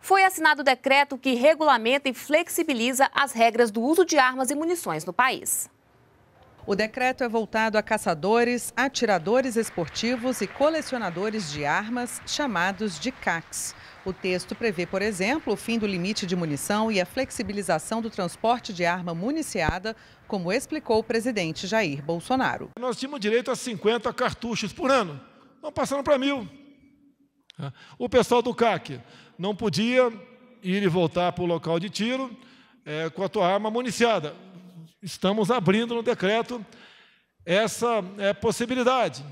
foi assinado o decreto que regulamenta e flexibiliza as regras do uso de armas e munições no país. O decreto é voltado a caçadores, atiradores esportivos e colecionadores de armas, chamados de CACs. O texto prevê, por exemplo, o fim do limite de munição e a flexibilização do transporte de arma municiada, como explicou o presidente Jair Bolsonaro. Nós tínhamos direito a 50 cartuchos por ano, não passando para mil. O pessoal do CAC não podia ir e voltar para o local de tiro é, com a tua arma municiada. Estamos abrindo no decreto essa é, possibilidade.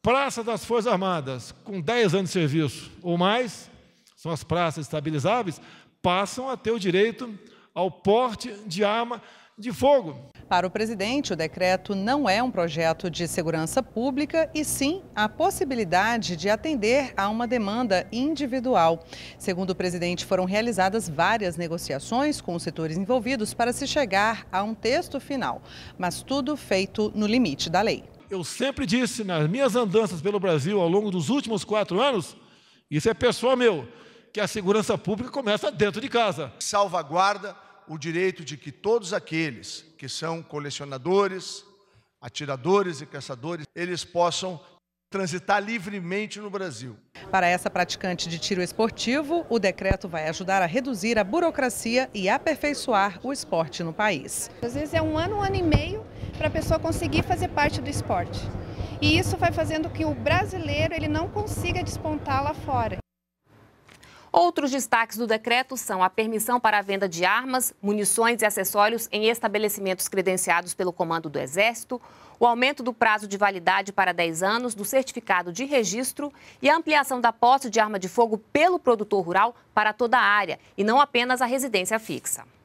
Praça das Forças Armadas, com 10 anos de serviço ou mais, são as praças estabilizáveis, passam a ter o direito ao porte de arma de fogo. Para o presidente, o decreto não é um projeto de segurança pública e sim a possibilidade de atender a uma demanda individual. Segundo o presidente, foram realizadas várias negociações com os setores envolvidos para se chegar a um texto final, mas tudo feito no limite da lei. Eu sempre disse nas minhas andanças pelo Brasil ao longo dos últimos quatro anos, isso é pessoal meu, que a segurança pública começa dentro de casa. Salvaguarda o direito de que todos aqueles que são colecionadores, atiradores e caçadores, eles possam transitar livremente no Brasil. Para essa praticante de tiro esportivo, o decreto vai ajudar a reduzir a burocracia e aperfeiçoar o esporte no país. Às vezes é um ano, um ano e meio para a pessoa conseguir fazer parte do esporte. E isso vai fazendo que o brasileiro ele não consiga despontar lá fora. Outros destaques do decreto são a permissão para a venda de armas, munições e acessórios em estabelecimentos credenciados pelo Comando do Exército, o aumento do prazo de validade para 10 anos do certificado de registro e a ampliação da posse de arma de fogo pelo produtor rural para toda a área e não apenas a residência fixa.